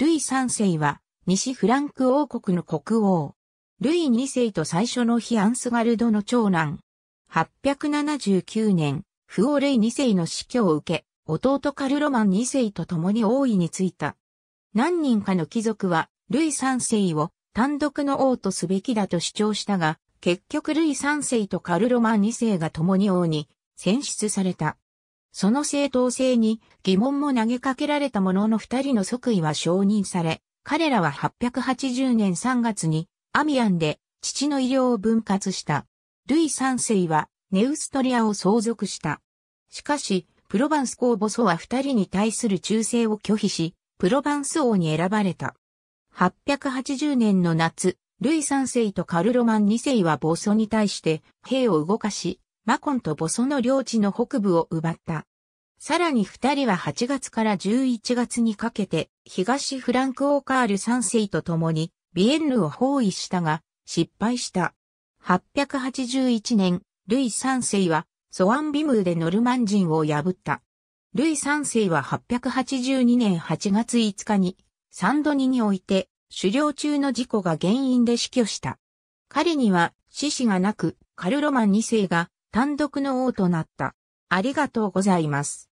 ルイ3世は、西フランク王国の国王。ルイ2世と最初の日アンスガルドの長男。879年、フオレイ2世の死去を受け、弟カルロマン2世と共に王位についた。何人かの貴族は、ルイ3世を単独の王とすべきだと主張したが、結局ルイ3世とカルロマン2世が共に王に選出された。その正当性に疑問も投げかけられたものの二人の即位は承認され、彼らは880年3月にアミアンで父の医療を分割した。ルイ三世はネウストリアを相続した。しかし、プロバンス公母祖は二人に対する忠誠を拒否し、プロバンス王に選ばれた。880年の夏、ルイ三世とカルロマン二世は母祖に対して兵を動かし、マコンとボソの領地の北部を奪った。さらに二人は8月から11月にかけて、東フランク・オーカール3世と共に、ビエンヌを包囲したが、失敗した。881年、ルイ3世は、ソワンビムーでノルマン人を破った。ルイ3世は882年8月5日に、サンドニにおいて、狩猟中の事故が原因で死去した。彼には、死死がなく、カルロマン2世が、単独の王となった。ありがとうございます。